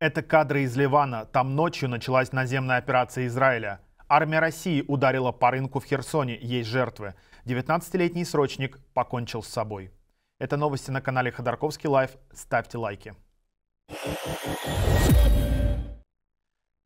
Это кадры из Ливана. Там ночью началась наземная операция Израиля. Армия России ударила по рынку в Херсоне. Есть жертвы. 19-летний срочник покончил с собой. Это новости на канале Ходорковский Лайф. Ставьте лайки.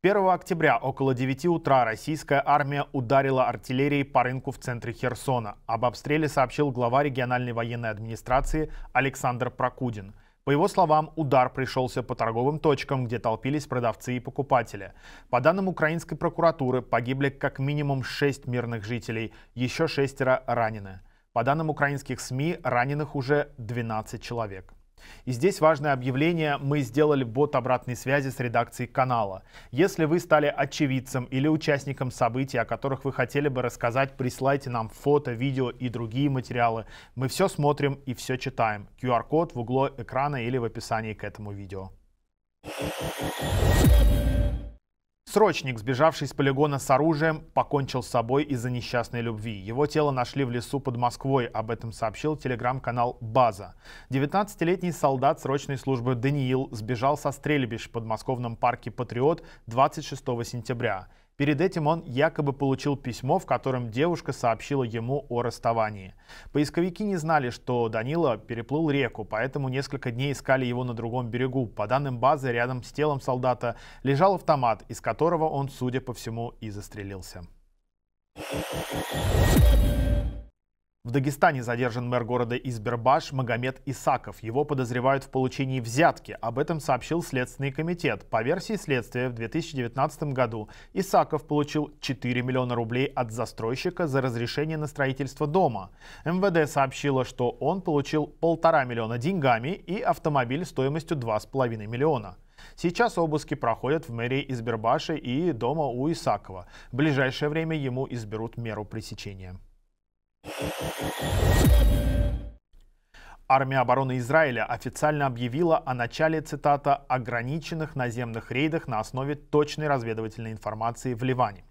1 октября около 9 утра российская армия ударила артиллерией по рынку в центре Херсона. Об обстреле сообщил глава региональной военной администрации Александр Прокудин – по его словам, удар пришелся по торговым точкам, где толпились продавцы и покупатели. По данным украинской прокуратуры, погибли как минимум 6 мирных жителей, еще шестеро ранены. По данным украинских СМИ, раненых уже 12 человек. И здесь важное объявление. Мы сделали бот обратной связи с редакцией канала. Если вы стали очевидцем или участником событий, о которых вы хотели бы рассказать, присылайте нам фото, видео и другие материалы. Мы все смотрим и все читаем. QR-код в углу экрана или в описании к этому видео. Срочник, сбежавший с полигона с оружием, покончил с собой из-за несчастной любви. Его тело нашли в лесу под Москвой. Об этом сообщил телеграм-канал «База». 19-летний солдат срочной службы Даниил сбежал со стрельбищ в подмосковном парке «Патриот» 26 сентября. Перед этим он якобы получил письмо, в котором девушка сообщила ему о расставании. Поисковики не знали, что Данила переплыл реку, поэтому несколько дней искали его на другом берегу. По данным базы, рядом с телом солдата лежал автомат, из которого он, судя по всему, и застрелился. Thank you. В Дагестане задержан мэр города Избербаш Магомед Исаков. Его подозревают в получении взятки. Об этом сообщил Следственный комитет. По версии следствия, в 2019 году Исаков получил 4 миллиона рублей от застройщика за разрешение на строительство дома. МВД сообщило, что он получил полтора миллиона деньгами и автомобиль стоимостью 2,5 миллиона. Сейчас обыски проходят в мэрии Избербаша и дома у Исакова. В ближайшее время ему изберут меру пресечения. Армия обороны Израиля официально объявила о начале, цитата, «ограниченных наземных рейдах на основе точной разведывательной информации в Ливане».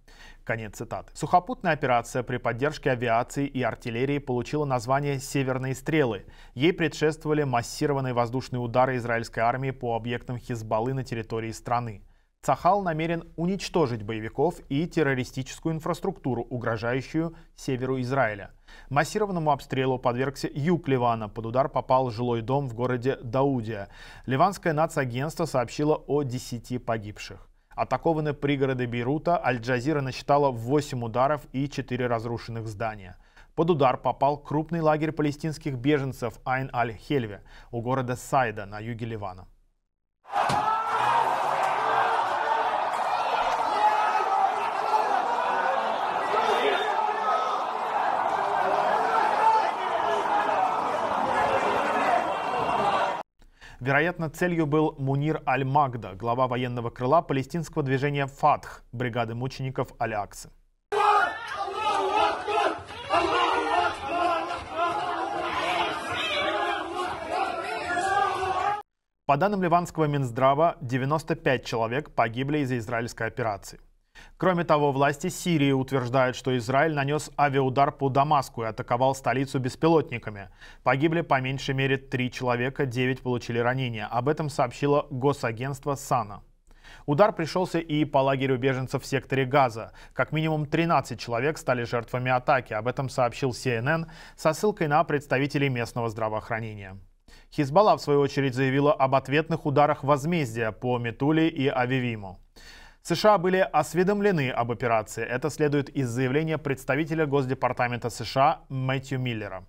Конец цитаты. Сухопутная операция при поддержке авиации и артиллерии получила название «Северные стрелы». Ей предшествовали массированные воздушные удары израильской армии по объектам Хизбаллы на территории страны. Цахал намерен уничтожить боевиков и террористическую инфраструктуру, угрожающую северу Израиля. Массированному обстрелу подвергся юг Ливана. Под удар попал жилой дом в городе Даудия. Ливанское нацагентство сообщило о 10 погибших. Атакованы пригороды Бейрута, Аль-Джазира насчитала 8 ударов и 4 разрушенных здания. Под удар попал крупный лагерь палестинских беженцев Айн-Аль-Хельве у города Сайда на юге Ливана. Вероятно, целью был Мунир Аль-Магда, глава военного крыла палестинского движения «Фатх» бригады мучеников Аль-Аксы. По данным ливанского Минздрава, 95 человек погибли из-за израильской операции. Кроме того, власти Сирии утверждают, что Израиль нанес авиаудар по Дамаску и атаковал столицу беспилотниками. Погибли по меньшей мере три человека, девять получили ранения. Об этом сообщило госагентство САНА. Удар пришелся и по лагерю беженцев в секторе Газа. Как минимум 13 человек стали жертвами атаки. Об этом сообщил CNN со ссылкой на представителей местного здравоохранения. Хизбалла, в свою очередь, заявила об ответных ударах возмездия по Метуле и Авивиму. США были осведомлены об операции. Это следует из заявления представителя Госдепартамента США Мэтью Миллера.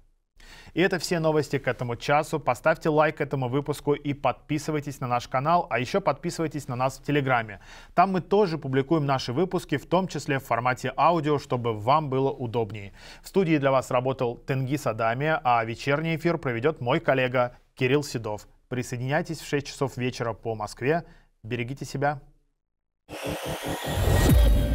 И это все новости к этому часу. Поставьте лайк этому выпуску и подписывайтесь на наш канал, а еще подписывайтесь на нас в Телеграме. Там мы тоже публикуем наши выпуски, в том числе в формате аудио, чтобы вам было удобнее. В студии для вас работал Тенгиз Садами, а вечерний эфир проведет мой коллега Кирилл Седов. Присоединяйтесь в 6 часов вечера по Москве. Берегите себя. Thank you.